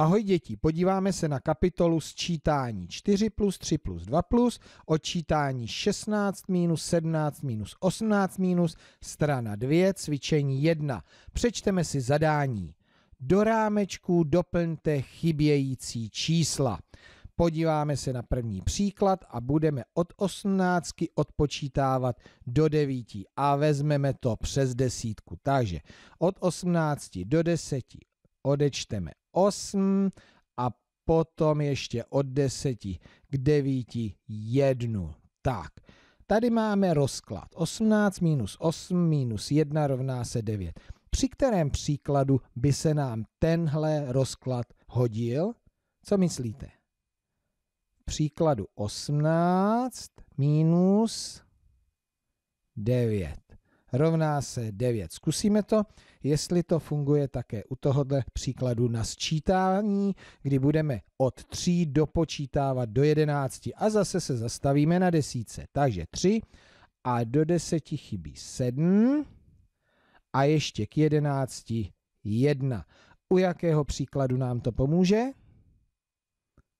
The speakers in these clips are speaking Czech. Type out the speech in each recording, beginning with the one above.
Ahoj děti, podíváme se na kapitolu sčítání 4 plus 3 plus 2 plus, odčítání 16 minus 17 minus 18 minus, strana 2, cvičení 1. Přečteme si zadání. Do rámečku doplňte chybějící čísla. Podíváme se na první příklad a budeme od 18 odpočítávat do 9 a vezmeme to přes desítku. Takže od 18 do 10 odečteme 8 a potom ještě od 10 k 9 jednu. Tak, tady máme rozklad. 18 minus 8 minus 1 rovná se 9. Při kterém příkladu by se nám tenhle rozklad hodil? Co myslíte? příkladu 18 minus 9 rovná se 9. Zkusíme to, jestli to funguje také u tohohle příkladu na sčítání, kdy budeme od 3 dopočítávat do 11 a zase se zastavíme na desíce. Takže 3 a do 10 chybí 7 a ještě k 11 1. U jakého příkladu nám to pomůže?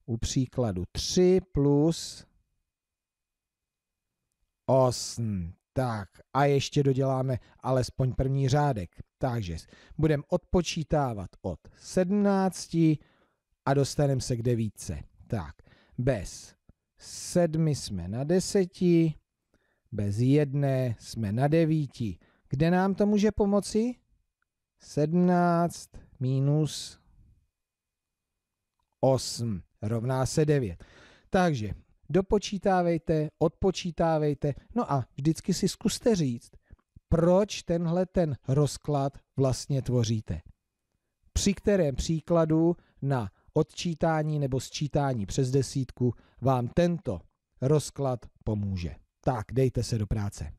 U příkladu 3 plus 8. Tak a ještě doděláme alespoň první řádek. Takže budeme odpočítávat od 17 a dostaneme se k devítce. Tak, bez sedmi jsme na deseti, bez jedné jsme na devíti. Kde nám to může pomoci? 17 minus 8 rovná se 9. Takže dopočítávejte, odpočítávejte, no a vždycky si zkuste říct, proč tenhle ten rozklad vlastně tvoříte. Při kterém příkladu na odčítání nebo sčítání přes desítku vám tento rozklad pomůže. Tak, dejte se do práce.